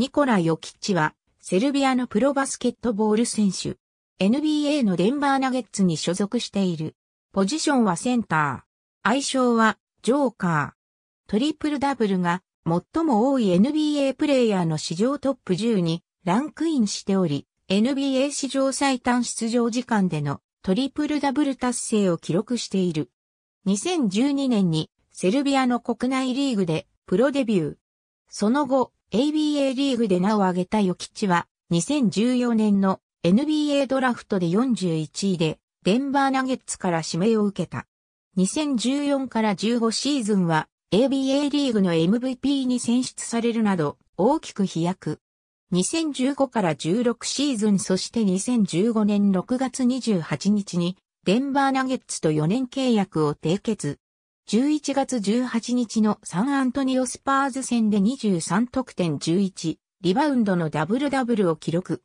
ニコラ・ヨキッチは、セルビアのプロバスケットボール選手。NBA のデンバーナゲッツに所属している。ポジションはセンター。愛称は、ジョーカー。トリプルダブルが、最も多い NBA プレイヤーの史上トップ10にランクインしており、NBA 史上最短出場時間でのトリプルダブル達成を記録している。2012年にセルビアの国内リーグでプロデビュー。その後、ABA リーグで名を挙げた与吉は、2014年の NBA ドラフトで41位で、デンバーナゲッツから指名を受けた。2014から15シーズンは、ABA リーグの MVP に選出されるなど、大きく飛躍。2015から16シーズンそして2015年6月28日にデンバーナゲッツと4年契約を締結。11月18日のサンアントニオスパーズ戦で23得点11、リバウンドのダブルダブルを記録。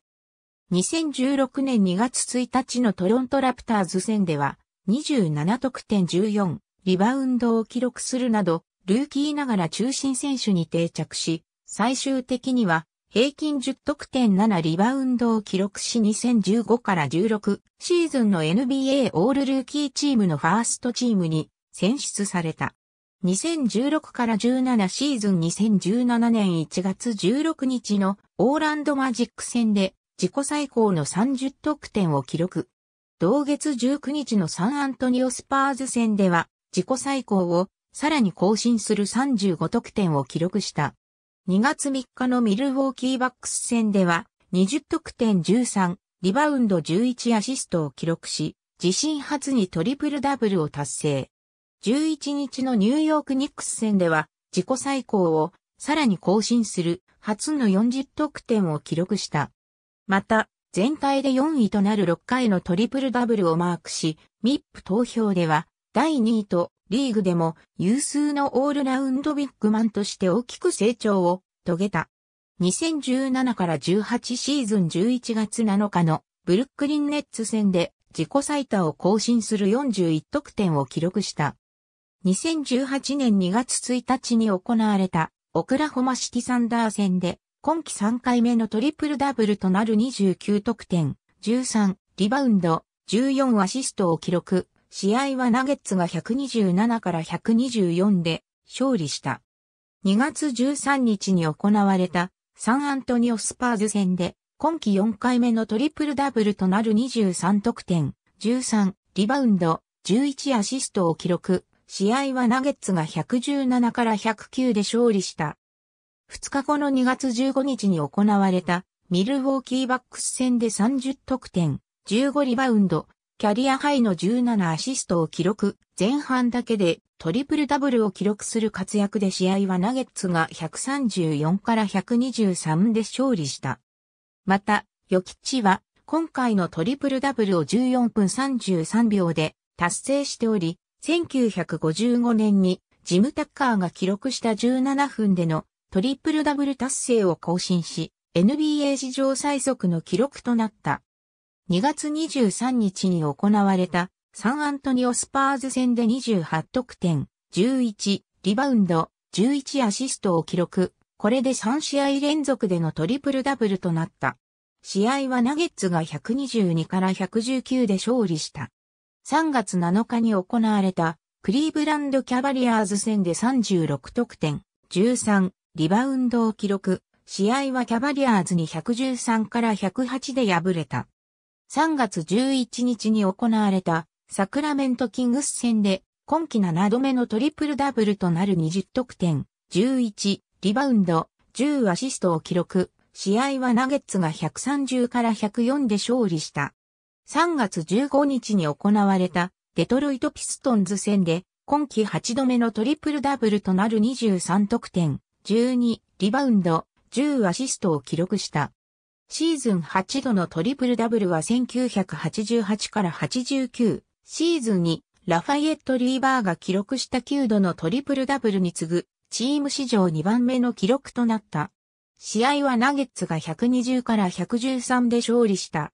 2016年2月1日のトロントラプターズ戦では27得点14、リバウンドを記録するなど、ルーキーながら中心選手に定着し、最終的には平均10得点7リバウンドを記録し2015から16シーズンの NBA オールルーキーチームのファーストチームに選出された。2016から17シーズン2017年1月16日のオーランドマジック戦で自己最高の30得点を記録。同月19日のサンアントニオスパーズ戦では自己最高をさらに更新する35得点を記録した。2月3日のミルウォーキーバックス戦では20得点13、リバウンド11アシストを記録し、自身初にトリプルダブルを達成。11日のニューヨークニックス戦では自己最高をさらに更新する初の40得点を記録した。また、全体で4位となる6回のトリプルダブルをマークし、MIP 投票では第2位とリーグでも有数のオールラウンドビッグマンとして大きく成長を遂げた。2017から18シーズン11月7日のブルックリンネッツ戦で自己最多を更新する41得点を記録した。2018年2月1日に行われたオクラホマシティサンダー戦で今季3回目のトリプルダブルとなる29得点、13リバウンド、14アシストを記録。試合はナゲッツが127から124で勝利した。2月13日に行われたサンアントニオスパーズ戦で今季4回目のトリプルダブルとなる23得点、13リバウンド、11アシストを記録。試合はナゲッツが117から109で勝利した。2日後の2月15日に行われたミルウォーキーバックス戦で30得点、15リバウンド、キャリアハイの17アシストを記録、前半だけでトリプルダブルを記録する活躍で試合はナゲッツが134から123で勝利した。また、ヨキッチは今回のトリプルダブルを14分33秒で達成しており、1955年にジム・タッカーが記録した17分でのトリプルダブル達成を更新し、NBA 史上最速の記録となった。2月23日に行われたサンアントニオスパーズ戦で28得点、11、リバウンド、11アシストを記録。これで3試合連続でのトリプルダブルとなった。試合はナゲッツが122から119で勝利した。3月7日に行われたクリーブランドキャバリアーズ戦で36得点、13リバウンドを記録。試合はキャバリアーズに113から108で敗れた。3月11日に行われたサクラメントキングス戦で今季7度目のトリプルダブルとなる20得点、11リバウンド、10アシストを記録。試合はナゲッツが130から104で勝利した。3月15日に行われたデトロイトピストンズ戦で今季8度目のトリプルダブルとなる23得点、12リバウンド、10アシストを記録した。シーズン8度のトリプルダブルは1988から89、シーズンにラファイエット・リーバーが記録した9度のトリプルダブルに次ぐ、チーム史上2番目の記録となった。試合はナゲッツが120から113で勝利した。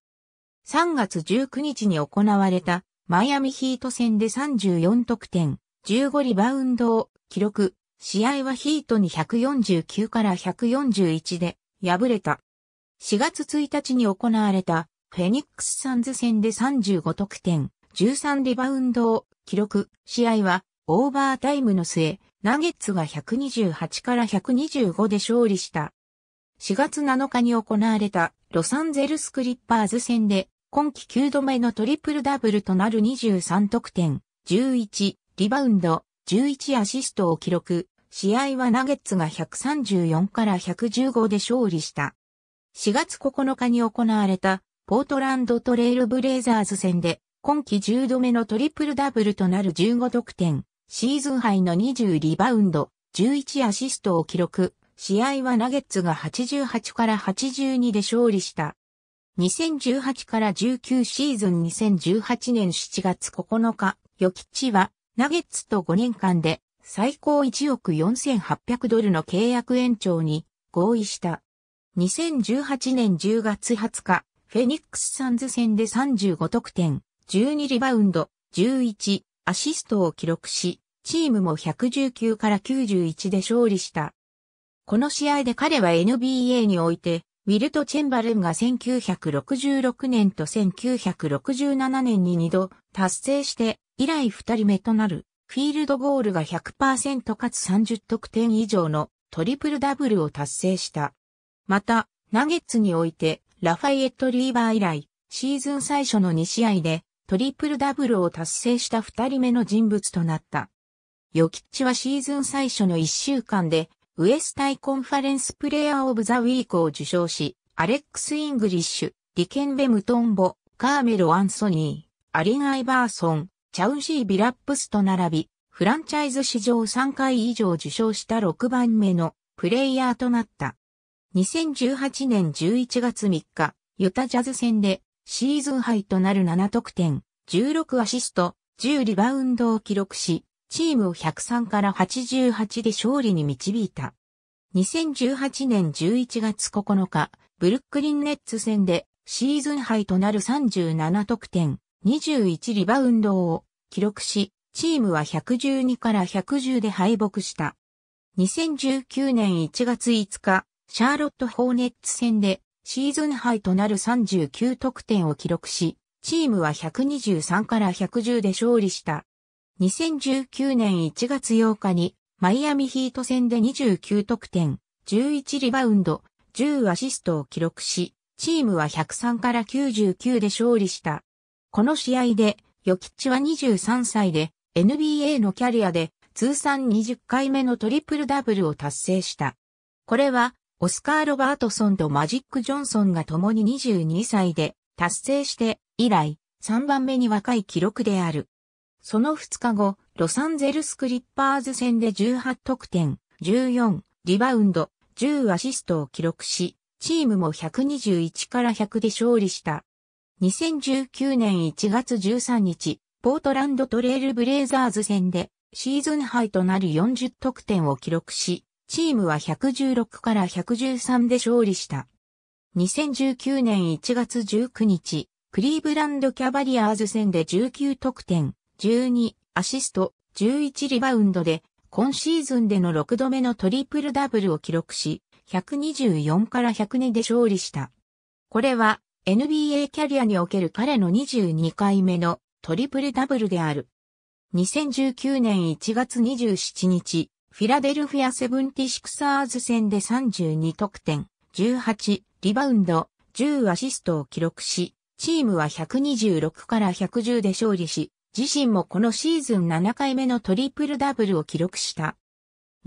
3月19日に行われたマイアミヒート戦で34得点、15リバウンドを記録、試合はヒートに149から141で敗れた。4月1日に行われたフェニックスサンズ戦で35得点、13リバウンドを記録、試合はオーバータイムの末、ナゲッツが128から125で勝利した。4月7日に行われたロサンゼルスクリッパーズ戦で、今季9度目のトリプルダブルとなる23得点、11、リバウンド、11アシストを記録。試合はナゲッツが134から115で勝利した。4月9日に行われたポートランドトレイルブレイザーズ戦で今季10度目のトリプルダブルとなる15得点、シーズンハイの20リバウンド、11アシストを記録。試合はナゲッツが88から82で勝利した。2018から19シーズン2018年7月9日、ヨキッチはナゲッツと5年間で最高1億4800ドルの契約延長に合意した。2018年10月20日、フェニックスサンズ戦で35得点、12リバウンド、11アシストを記録し、チームも119から91で勝利した。この試合で彼は NBA において、ウィルト・チェンバルンが1966年と1967年に2度達成して以来2人目となるフィールドゴールが100%かつ30得点以上のトリプルダブルを達成した。また、ナゲッツにおいてラファイエット・リーバー以来シーズン最初の2試合でトリプルダブルを達成した2人目の人物となった。ヨキッチはシーズン最初の1週間でウエスタイコンファレンスプレイヤーオブザウィークを受賞し、アレックス・イングリッシュ、リケンベ・ムトンボ、カーメル・アンソニー、アリン・アイバーソン、チャウンシー・ビラップスと並び、フランチャイズ史上3回以上受賞した6番目のプレイヤーとなった。2018年11月3日、ユタジャズ戦でシーズンハイとなる7得点、16アシスト、10リバウンドを記録し、チームを103から88で勝利に導いた。2018年11月9日、ブルックリンネッツ戦でシーズンハイとなる37得点、21リバウンドを記録し、チームは112から110で敗北した。2019年1月5日、シャーロット・ホーネッツ戦でシーズンハイとなる39得点を記録し、チームは123から110で勝利した。2019年1月8日にマイアミヒート戦で29得点、11リバウンド、10アシストを記録し、チームは103から99で勝利した。この試合で、ヨキッチは23歳で、NBA のキャリアで通算20回目のトリプルダブルを達成した。これは、オスカー・ロバートソンとマジック・ジョンソンが共に22歳で達成して以来3番目に若い記録である。その2日後、ロサンゼルスクリッパーズ戦で18得点、14、リバウンド、10アシストを記録し、チームも121から100で勝利した。2019年1月13日、ポートランドトレールブレイザーズ戦でシーズンハイとなる40得点を記録し、チームは116から113で勝利した。2019年1月19日、クリーブランドキャバリアーズ戦で19得点、12、アシスト、11リバウンドで、今シーズンでの6度目のトリプルダブルを記録し、124から102で勝利した。これは、NBA キャリアにおける彼の22回目のトリプルダブルである。2019年1月27日、フィラデルフィアセブンティシクサーズ戦で32得点、18リバウンド、10アシストを記録し、チームは126から110で勝利し、自身もこのシーズン7回目のトリプルダブルを記録した。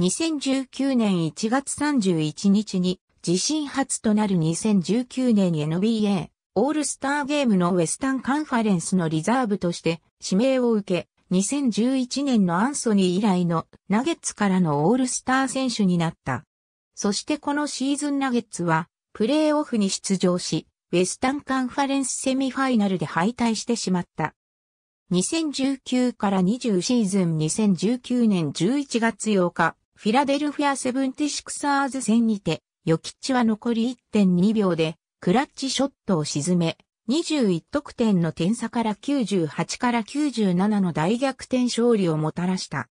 2019年1月31日に自身初となる2019年 NBA オールスターゲームのウェスタンカンファレンスのリザーブとして指名を受け、2011年のアンソニー以来のナゲッツからのオールスター選手になった。そしてこのシーズンナゲッツはプレーオフに出場し、ウェスタンカンファレンスセミファイナルで敗退してしまった。2019から20シーズン2019年11月8日、フィラデルフィアセブンティシクサーズ戦にて、ヨキッチは残り1.2秒で、クラッチショットを沈め、21得点の点差から98から97の大逆転勝利をもたらした。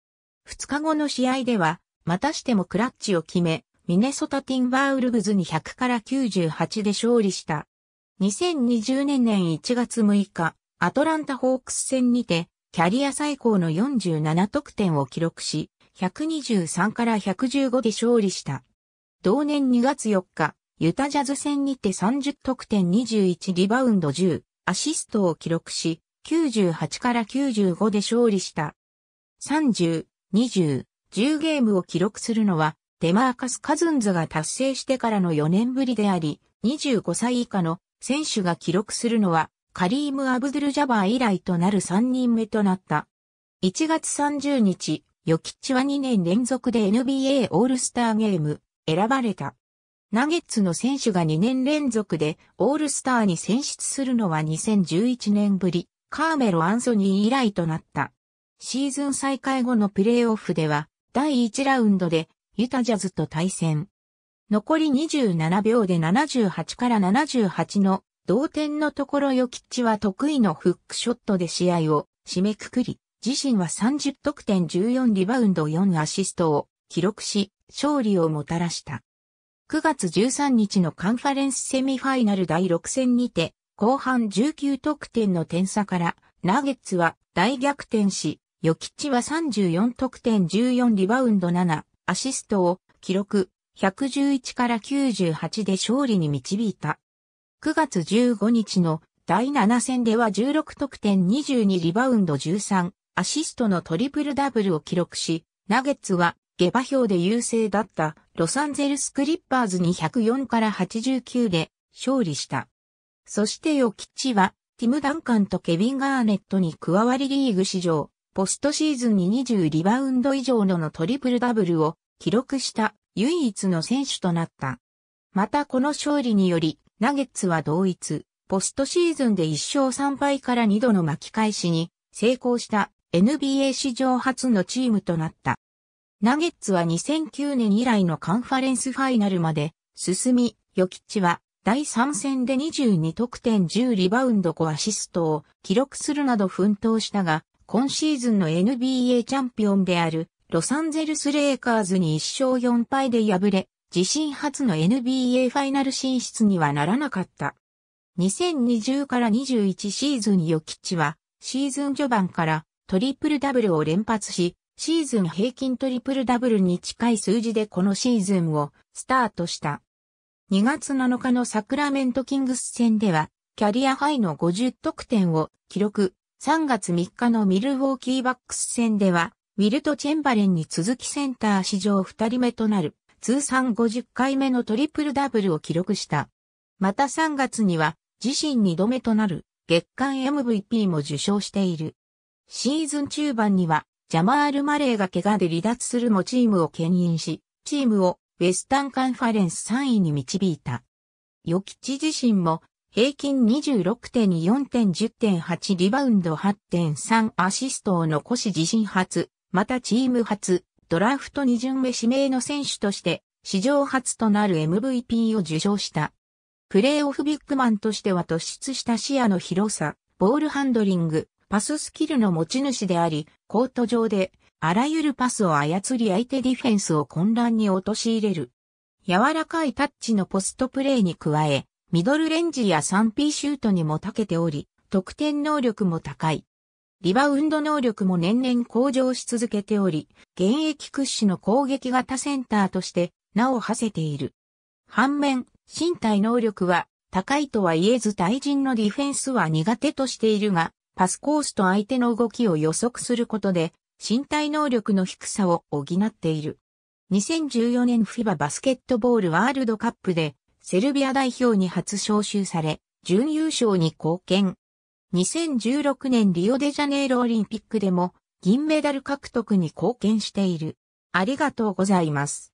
2日後の試合では、またしてもクラッチを決め、ミネソタティンバウルブズに100から98で勝利した。2020年年1月6日、アトランタホークス戦にて、キャリア最高の47得点を記録し、123から115で勝利した。同年2月4日、ユタジャズ戦にて30得点21リバウンド10、アシストを記録し、98から95で勝利した。30、20、10ゲームを記録するのは、デマーカス・カズンズが達成してからの4年ぶりであり、25歳以下の選手が記録するのはカリーム・アブドゥル・ジャバー以来となる3人目となった。1月30日、ヨキッチは2年連続で NBA オールスターゲーム、選ばれた。ナゲッツの選手が2年連続でオールスターに選出するのは2011年ぶり、カーメロ・アンソニー以来となった。シーズン再開後のプレイオフでは、第1ラウンドでユタジャズと対戦。残り27秒で78から78の同点のところヨキッチは得意のフックショットで試合を締めくくり、自身は30得点14リバウンド4アシストを記録し、勝利をもたらした。9月13日のカンファレンスセミファイナル第6戦にて、後半19得点の点差から、ナゲッツは大逆転し、ヨキッチは34得点14リバウンド7、アシストを記録、111から98で勝利に導いた。9月15日の第7戦では16得点22リバウンド13、アシストのトリプルダブルを記録し、ナゲッツは下馬評で優勢だったロサンゼルスクリッパーズに104から89で勝利した。そしてヨキッチはティム・ダンカンとケビン・ガーネットに加わりリーグ史上、ポストシーズンに20リバウンド以上ののトリプルダブルを記録した唯一の選手となった。またこの勝利により、ナゲッツは同一、ポストシーズンで1勝3敗から2度の巻き返しに成功した NBA 史上初のチームとなった。ナゲッツは2009年以来のカンファレンスファイナルまで進み、ヨキッチは第3戦で22得点10リバウンド5アシストを記録するなど奮闘したが、今シーズンの NBA チャンピオンであるロサンゼルスレイカーズに1勝4敗で敗れ、自身初の NBA ファイナル進出にはならなかった。2020から21シーズンヨキッチは、シーズン序盤からトリプルダブルを連発し、シーズン平均トリプルダブルに近い数字でこのシーズンをスタートした。2月7日のサクラメントキングス戦では、キャリアハイの50得点を記録。3月3日のミルウォーキーバックス戦では、ウィルト・チェンバレンに続きセンター史上2人目となる通算50回目のトリプルダブルを記録した。また3月には自身2度目となる月間 MVP も受賞している。シーズン中盤にはジャマール・マレーが怪我で離脱するもチームを牽引し、チームをウェスタンカンファレンス3位に導いた。与吉自身も平均26.24.10.8リバウンド8.3アシストを残し自身初、またチーム初、ドラフト2巡目指名の選手として、史上初となる MVP を受賞した。プレーオフビッグマンとしては突出した視野の広さ、ボールハンドリング、パススキルの持ち主であり、コート上で、あらゆるパスを操り相手ディフェンスを混乱に陥れる。柔らかいタッチのポストプレーに加え、ミドルレンジや 3P シュートにも長けており、得点能力も高い。リバウンド能力も年々向上し続けており、現役屈指の攻撃型センターとして名を馳せている。反面、身体能力は高いとは言えず対人のディフェンスは苦手としているが、パスコースと相手の動きを予測することで、身体能力の低さを補っている。2014年フィババスケットボールワールドカップで、セルビア代表に初招集され、準優勝に貢献。2016年リオデジャネイロオリンピックでも銀メダル獲得に貢献している。ありがとうございます。